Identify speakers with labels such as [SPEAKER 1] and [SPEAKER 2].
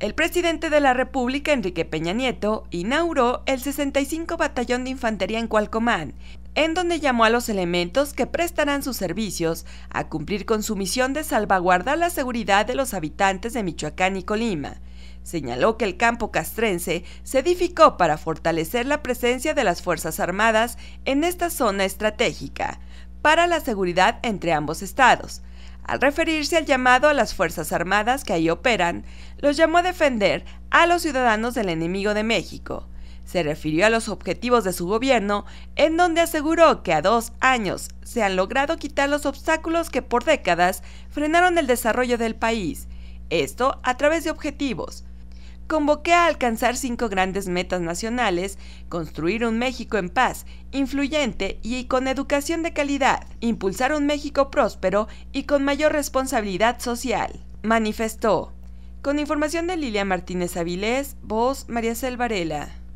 [SPEAKER 1] El presidente de la República, Enrique Peña Nieto, inauguró el 65 Batallón de Infantería en Cualcomán, en donde llamó a los elementos que prestarán sus servicios a cumplir con su misión de salvaguardar la seguridad de los habitantes de Michoacán y Colima. Señaló que el campo castrense se edificó para fortalecer la presencia de las Fuerzas Armadas en esta zona estratégica para la seguridad entre ambos estados, al referirse al llamado a las Fuerzas Armadas que ahí operan, los llamó a defender a los ciudadanos del enemigo de México. Se refirió a los objetivos de su gobierno, en donde aseguró que a dos años se han logrado quitar los obstáculos que por décadas frenaron el desarrollo del país, esto a través de objetivos, convoqué a alcanzar cinco grandes metas nacionales, construir un México en paz, influyente y con educación de calidad, impulsar un México próspero y con mayor responsabilidad social. Manifestó. Con información de Lilia Martínez Avilés, voz María Selvarela.